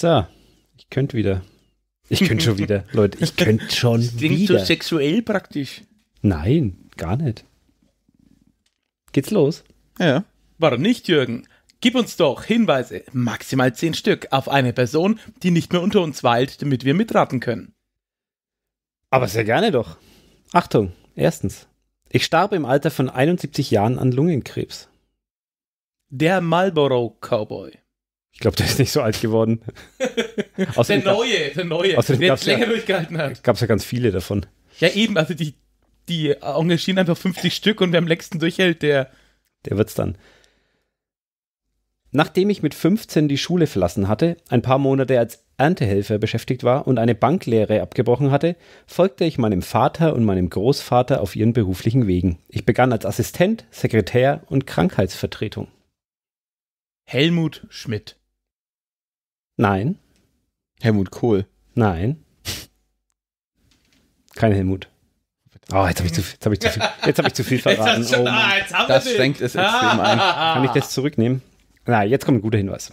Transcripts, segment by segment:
So, ich könnte wieder. Ich könnte schon wieder, Leute. Ich könnte schon das klingt wieder. so sexuell praktisch. Nein, gar nicht. Geht's los? Ja. Warum nicht, Jürgen? Gib uns doch Hinweise, maximal zehn Stück, auf eine Person, die nicht mehr unter uns weilt, damit wir mitraten können. Aber sehr gerne doch. Achtung, erstens. Ich starb im Alter von 71 Jahren an Lungenkrebs. Der Marlboro Cowboy. Ich glaube, der ist nicht so alt geworden. der neue, der neue, Außerdem der jetzt länger ja, durchgehalten hat. Gab es ja ganz viele davon. Ja, eben, also die, die engagieren einfach 50 Stück und wer am längsten durchhält, der. Der wird's dann. Nachdem ich mit 15 die Schule verlassen hatte, ein paar Monate als Erntehelfer beschäftigt war und eine Banklehre abgebrochen hatte, folgte ich meinem Vater und meinem Großvater auf ihren beruflichen Wegen. Ich begann als Assistent, Sekretär und Krankheitsvertretung. Helmut Schmidt. Nein. Helmut Kohl. Nein. Kein Helmut. Oh, jetzt habe ich, zu, hab ich, viel, hab ich zu viel verraten. Schon, oh ah, das den. schränkt es extrem ein. Kann ich das zurücknehmen? Na, jetzt kommt ein guter Hinweis.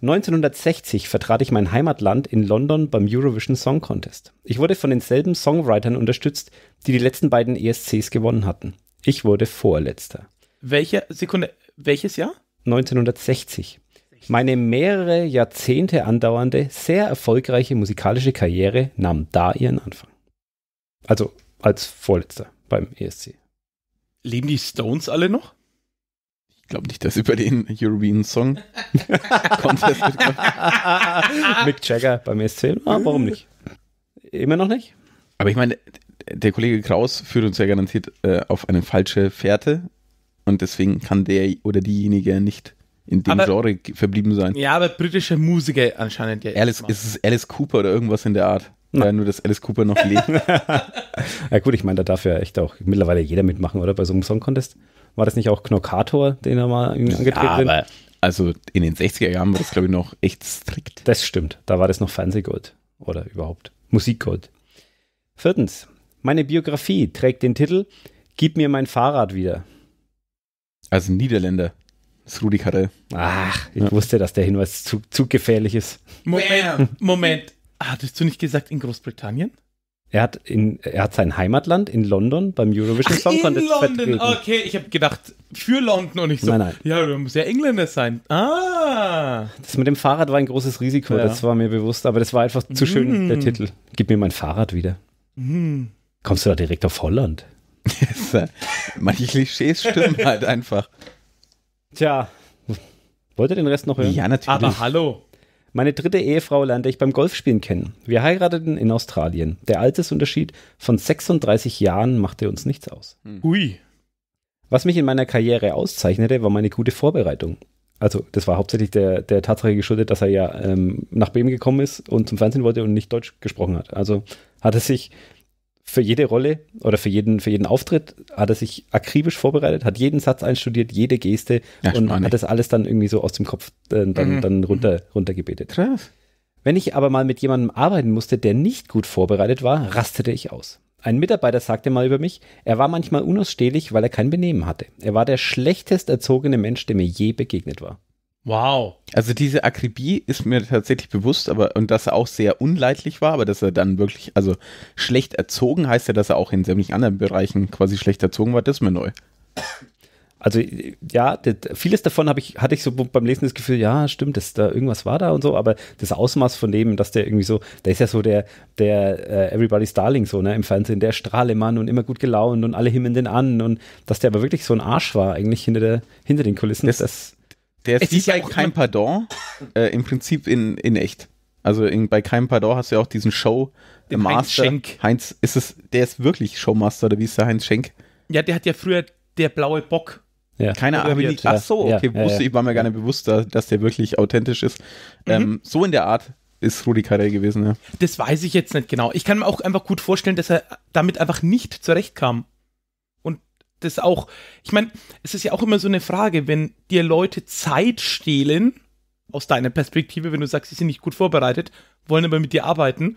1960 vertrat ich mein Heimatland in London beim Eurovision Song Contest. Ich wurde von denselben Songwritern unterstützt, die die letzten beiden ESCs gewonnen hatten. Ich wurde Vorletzter. Welche Sekunde? Welches Jahr? 1960. Meine mehrere Jahrzehnte andauernde, sehr erfolgreiche musikalische Karriere nahm da ihren Anfang. Also als Vorletzter beim ESC. Leben die Stones alle noch? Ich glaube nicht, dass über den European Song Contest Mick Jagger beim ESC. Ah, warum nicht? Immer noch nicht? Aber ich meine, der Kollege Kraus führt uns ja garantiert äh, auf eine falsche Fährte und deswegen kann der oder diejenige nicht in dem aber, Genre verblieben sein. Ja, aber britische Musiker anscheinend ja. Eh Alice, ist es Alice Cooper oder irgendwas in der Art? Ja, nur dass Alice Cooper noch lebt. ja gut, ich meine, da darf ja echt auch mittlerweile jeder mitmachen, oder? Bei so einem Song Contest war das nicht auch Knockator, den er mal angetreten hat? Ja, aber also in den 60er Jahren war das glaube ich noch echt strikt. Das stimmt, da war das noch Fernsehgold oder überhaupt Musikgold. Viertens, meine Biografie trägt den Titel Gib mir mein Fahrrad wieder. Also Niederländer. Das ist Rudi-Karel. Ach, ich ja. wusste, dass der Hinweis zu, zu gefährlich ist. Moment, Moment. Hattest du nicht gesagt in Großbritannien? Er hat, in, er hat sein Heimatland in London beim Eurovision Song Ach, Contest in London, vertreten. okay. Ich habe gedacht, für London und nicht so. Nein, nein. Ja, du musst ja Engländer sein. Ah. Das mit dem Fahrrad war ein großes Risiko, ja. das war mir bewusst. Aber das war einfach zu schön, mm. der Titel. Gib mir mein Fahrrad wieder. Mm. Kommst du da direkt auf Holland? Manche Klischees stimmen halt einfach. Tja, wollt ihr den Rest noch hören? Ja, natürlich. Aber hallo. Meine dritte Ehefrau lernte ich beim Golfspielen kennen. Wir heirateten in Australien. Der Altersunterschied von 36 Jahren machte uns nichts aus. Hm. Ui. Was mich in meiner Karriere auszeichnete, war meine gute Vorbereitung. Also, das war hauptsächlich der, der Tatsache geschuldet, dass er ja ähm, nach Bremen gekommen ist und zum Fernsehen wollte und nicht Deutsch gesprochen hat. Also hat er sich für jede Rolle oder für jeden, für jeden Auftritt hat er sich akribisch vorbereitet, hat jeden Satz einstudiert, jede Geste ja, und hat das alles dann irgendwie so aus dem Kopf äh, dann, mhm. dann runter, mhm. runtergebetet. Krass. Wenn ich aber mal mit jemandem arbeiten musste, der nicht gut vorbereitet war, rastete ich aus. Ein Mitarbeiter sagte mal über mich, er war manchmal unausstehlich, weil er kein Benehmen hatte. Er war der schlechtest erzogene Mensch, der mir je begegnet war. Wow. Also diese Akribie ist mir tatsächlich bewusst, aber und dass er auch sehr unleidlich war, aber dass er dann wirklich, also schlecht erzogen heißt ja, dass er auch in sämtlichen anderen Bereichen quasi schlecht erzogen war, das ist mir neu. Also ja, das, vieles davon ich, hatte ich so beim Lesen das Gefühl, ja, stimmt, das, da irgendwas war da und so, aber das Ausmaß von dem, dass der irgendwie so, der ist ja so der, der uh, Everybody's Darling so, ne, im Fernsehen, der Strahlemann und immer gut gelaunt und alle himmeln den an und dass der aber wirklich so ein Arsch war, eigentlich hinter, der, hinter den Kulissen. Das, das der ist, es ist ja bei keinem Pardon äh, im Prinzip in, in echt. Also in, bei keinem Pardon hast du ja auch diesen Show Den Master. Heinz Schenk. Heinz, ist es, der ist wirklich Showmaster oder wie ist der Heinz Schenk? Ja, der hat ja früher der blaue Bock. Ja. Keine Ahnung. Ja. Ach so, okay, ja, wusste, ich war mir gar nicht bewusst, dass der wirklich authentisch ist. Mhm. Ähm, so in der Art ist Rudi Carell gewesen, ja. Das weiß ich jetzt nicht genau. Ich kann mir auch einfach gut vorstellen, dass er damit einfach nicht zurechtkam das auch, ich meine, es ist ja auch immer so eine Frage, wenn dir Leute Zeit stehlen, aus deiner Perspektive, wenn du sagst, sie sind nicht gut vorbereitet, wollen aber mit dir arbeiten,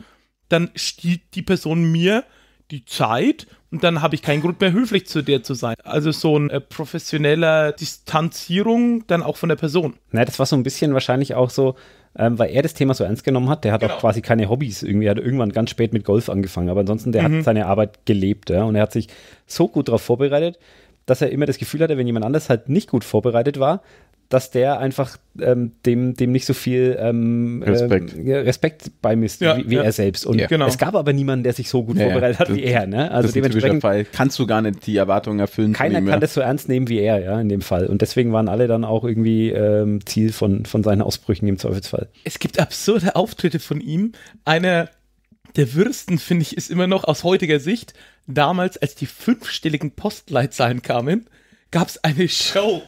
dann stiehlt die Person mir die Zeit und dann habe ich keinen Grund mehr, höflich zu dir zu sein. Also so eine äh, professionelle Distanzierung dann auch von der Person. Na, das war so ein bisschen wahrscheinlich auch so, ähm, weil er das Thema so ernst genommen hat. Der hat genau. auch quasi keine Hobbys irgendwie. Er hat irgendwann ganz spät mit Golf angefangen, aber ansonsten, der mhm. hat seine Arbeit gelebt ja? und er hat sich so gut darauf vorbereitet, dass er immer das Gefühl hatte, wenn jemand anders halt nicht gut vorbereitet war, dass der einfach ähm, dem, dem nicht so viel ähm, äh, Respekt. Ähm, Respekt beimisst, ja, wie, wie ja. er selbst. Und ja, genau. es gab aber niemanden, der sich so gut ja, vorbereitet hat wie er. Ne? Also dementsprechend Fall. kannst du gar nicht die Erwartungen erfüllen. Keiner kann das so ernst nehmen wie er, ja, in dem Fall. Und deswegen waren alle dann auch irgendwie ähm, Ziel von, von seinen Ausbrüchen im Zweifelsfall. Es gibt absurde Auftritte von ihm. Einer der Würsten, finde ich, ist immer noch aus heutiger Sicht, damals, als die fünfstelligen Postleitzahlen kamen, gab es eine Show.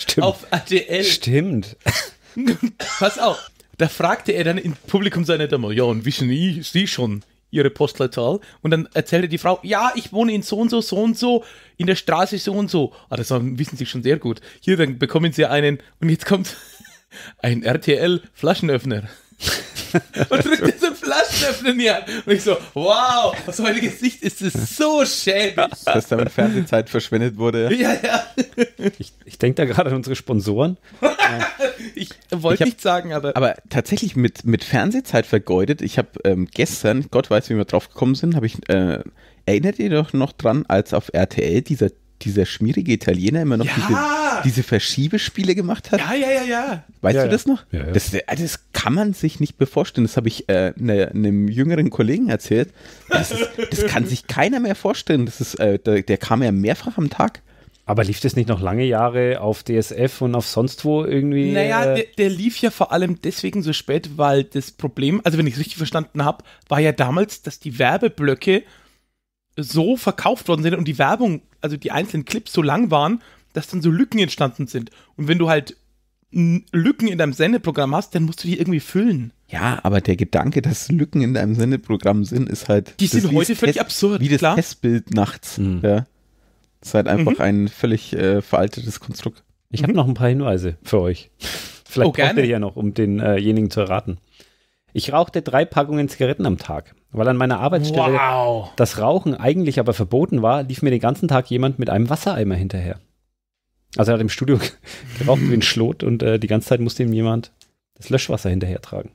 Stimmt. Auf RTL. Stimmt. Pass auf. Da fragte er dann im Publikum seine Dame, ja, und wissen Sie schon Ihre Postleitzahl? Und dann erzählte die Frau, ja, ich wohne in so und so, so und so, in der Straße so und so. Ah, das wissen Sie schon sehr gut. Hier, dann bekommen Sie einen, und jetzt kommt ein RTL-Flaschenöffner. und drückt so Flaschenöffner in die Hand. Und ich so, wow, aus meinem Gesicht ist es so schäbig. Dass damit Fernsehzeit verschwendet wurde. Ja, ja. Ich, ich denke da gerade an unsere Sponsoren. ich wollte nichts sagen, aber. Aber tatsächlich mit, mit Fernsehzeit vergeudet. Ich habe ähm, gestern, Gott weiß, wie wir drauf gekommen sind, habe ich. Äh, erinnert ihr doch noch dran, als auf RTL dieser dieser schmierige Italiener immer noch ja. diese, diese Verschiebespiele gemacht hat? Ja, ja, ja, ja. Weißt ja, du ja. das noch? Ja, Das, das, kann man sich nicht bevorstellen. Das habe ich äh, ne, einem jüngeren Kollegen erzählt. Das, ist, das, kann sich keiner mehr vorstellen. Das ist, äh, der, der, kam ja mehrfach am Tag. Aber lief das nicht noch lange Jahre auf DSF und auf sonst wo irgendwie? Naja, äh, der, der, lief ja vor allem deswegen so spät, weil das Problem, also wenn ich es richtig verstanden habe, war ja damals, dass die Werbeblöcke so verkauft worden sind und die Werbung, also die einzelnen Clips so lang waren, dass dann so Lücken entstanden sind. Und wenn du halt Lücken in deinem Sendeprogramm hast, dann musst du die irgendwie füllen. Ja, aber der Gedanke, dass Lücken in deinem Sendeprogramm sind, ist halt. Die sind heute völlig Test, absurd. Wie das klar? Testbild nachts. Mhm. Ja. Das ist halt einfach mhm. ein völlig äh, veraltetes Konstrukt. Ich mhm. habe noch ein paar Hinweise für euch. Vielleicht oh, braucht ihr ja noch, um denjenigen äh zu erraten. Ich rauchte drei Packungen Zigaretten am Tag. Weil an meiner Arbeitsstelle wow. das Rauchen eigentlich aber verboten war, lief mir den ganzen Tag jemand mit einem Wassereimer hinterher. Also er hat im Studio geraucht wie ein Schlot und äh, die ganze Zeit musste ihm jemand das Löschwasser hinterhertragen.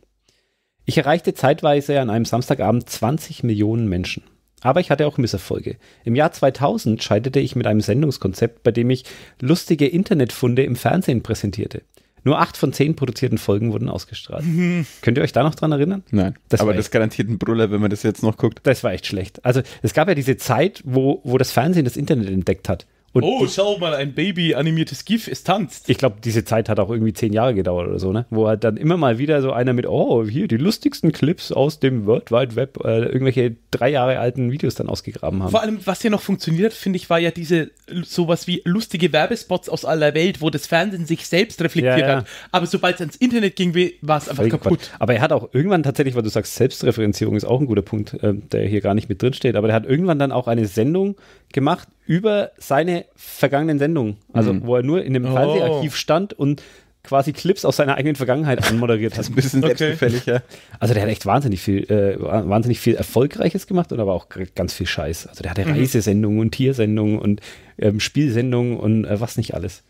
Ich erreichte zeitweise an einem Samstagabend 20 Millionen Menschen. Aber ich hatte auch Misserfolge. Im Jahr 2000 scheiterte ich mit einem Sendungskonzept, bei dem ich lustige Internetfunde im Fernsehen präsentierte. Nur acht von zehn produzierten Folgen wurden ausgestrahlt. Könnt ihr euch da noch dran erinnern? Nein. Das aber das garantiert ein Brüller, wenn man das jetzt noch guckt. Das war echt schlecht. Also es gab ja diese Zeit, wo, wo das Fernsehen das Internet entdeckt hat. Und oh, schau mal, ein Baby-animiertes GIF, es tanzt. Ich glaube, diese Zeit hat auch irgendwie zehn Jahre gedauert oder so, ne? Wo halt dann immer mal wieder so einer mit, oh, hier die lustigsten Clips aus dem World Wide Web, äh, irgendwelche drei Jahre alten Videos dann ausgegraben haben. Vor allem, was hier noch funktioniert, finde ich, war ja diese sowas wie lustige Werbespots aus aller Welt, wo das Fernsehen sich selbst reflektiert ja, ja. hat. Aber sobald es ans Internet ging, war es einfach Völlig kaputt. Quatsch. Aber er hat auch irgendwann tatsächlich, weil du sagst, Selbstreferenzierung ist auch ein guter Punkt, äh, der hier gar nicht mit drin steht, aber er hat irgendwann dann auch eine Sendung gemacht über seine vergangenen Sendungen. Also, mhm. wo er nur in dem oh. Fernseharchiv oh. stand und quasi Clips aus seiner eigenen Vergangenheit anmoderiert hat. Das ist ein bisschen okay. ja. Also der hat echt wahnsinnig viel, äh, wahnsinnig viel Erfolgreiches gemacht und aber auch ganz viel Scheiß. Also der hatte mhm. Reisesendungen und Tiersendungen und ähm, Spielsendungen und äh, was nicht alles.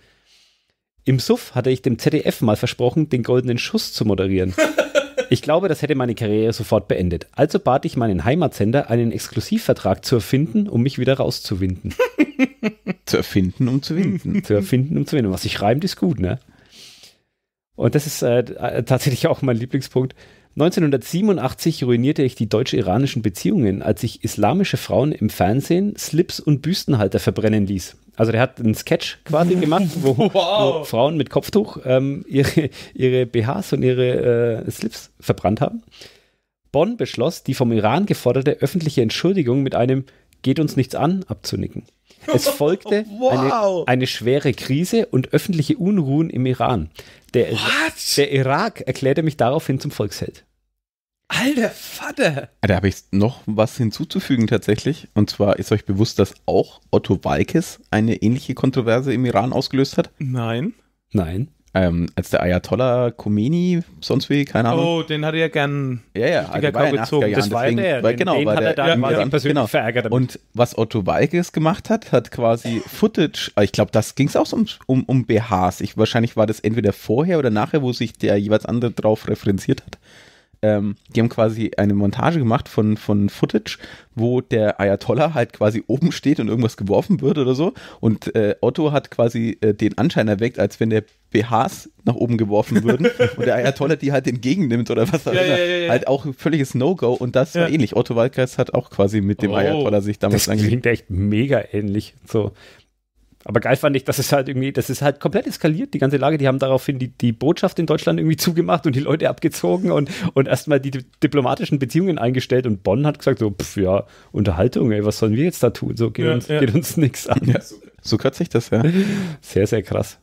Im Suff hatte ich dem ZDF mal versprochen, den goldenen Schuss zu moderieren. Ich glaube, das hätte meine Karriere sofort beendet. Also bat ich meinen Heimatsender, einen Exklusivvertrag zu erfinden, um mich wieder rauszuwinden. zu erfinden, um zu winden. zu erfinden, um zu winden. Was sich reimt, ist gut, ne? Und das ist äh, äh tatsächlich auch mein Lieblingspunkt. 1987 ruinierte ich die deutsch-iranischen Beziehungen, als ich islamische Frauen im Fernsehen Slips und Büstenhalter verbrennen ließ. Also der hat einen Sketch quasi gemacht, wo, wow. wo Frauen mit Kopftuch ähm, ihre, ihre BHs und ihre äh, Slips verbrannt haben. Bonn beschloss die vom Iran geforderte öffentliche Entschuldigung mit einem geht uns nichts an, abzunicken. Es folgte wow. eine, eine, schwere Krise und öffentliche Unruhen im Iran. Der, der Irak erklärte mich daraufhin zum Volksheld. Alter Vater! Ah, da habe ich noch was hinzuzufügen tatsächlich. Und zwar ist euch bewusst, dass auch Otto Walkes eine ähnliche Kontroverse im Iran ausgelöst hat? Nein. Nein. Ähm, als der Ayatollah Khomeini, sonst wie, keine Ahnung. Oh, den hat er ja gern ja, ja, also war gezogen. Jahren, das war der, weil, genau, den war hat der, er da ja, quasi ja, persönlich genau. verärgert. Damit. Und was Otto Walkes gemacht hat, hat quasi Footage, ah, ich glaube, das ging es auch um, um, um BHs. Ich, wahrscheinlich war das entweder vorher oder nachher, wo sich der jeweils andere drauf referenziert hat ähm, die haben quasi eine Montage gemacht von, von Footage, wo der Ayatollah halt quasi oben steht und irgendwas geworfen wird oder so. Und äh, Otto hat quasi äh, den Anschein erweckt, als wenn der BHs nach oben geworfen würden und der Ayatollah die halt entgegennimmt oder was auch ja, immer. Ja, ja, halt auch völliges No-Go und das war ähnlich. Otto Waldkreis hat auch quasi mit dem oh, Ayatollah sich damals angegeben. Das klingt echt mega ähnlich. So, aber geil fand ich, dass es halt irgendwie, das ist halt komplett eskaliert, die ganze Lage. Die haben daraufhin die, die Botschaft in Deutschland irgendwie zugemacht und die Leute abgezogen und, und erstmal die diplomatischen Beziehungen eingestellt. Und Bonn hat gesagt: so, pf, ja, Unterhaltung, ey, was sollen wir jetzt da tun? So geht ja, uns, ja. Geht uns nichts an. Ja, so, so kürzt sich das, ja. Sehr, sehr krass.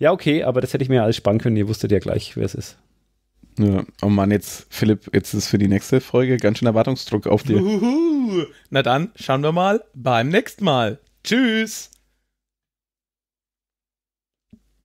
Ja, okay, aber das hätte ich mir alles sparen können. Ihr wusstet ja gleich, wer es ist. Ja. Oh Mann, jetzt, Philipp, jetzt ist für die nächste Folge ganz schön Erwartungsdruck auf dir. Uhuhu. Na dann, schauen wir mal beim nächsten Mal. Tschüss.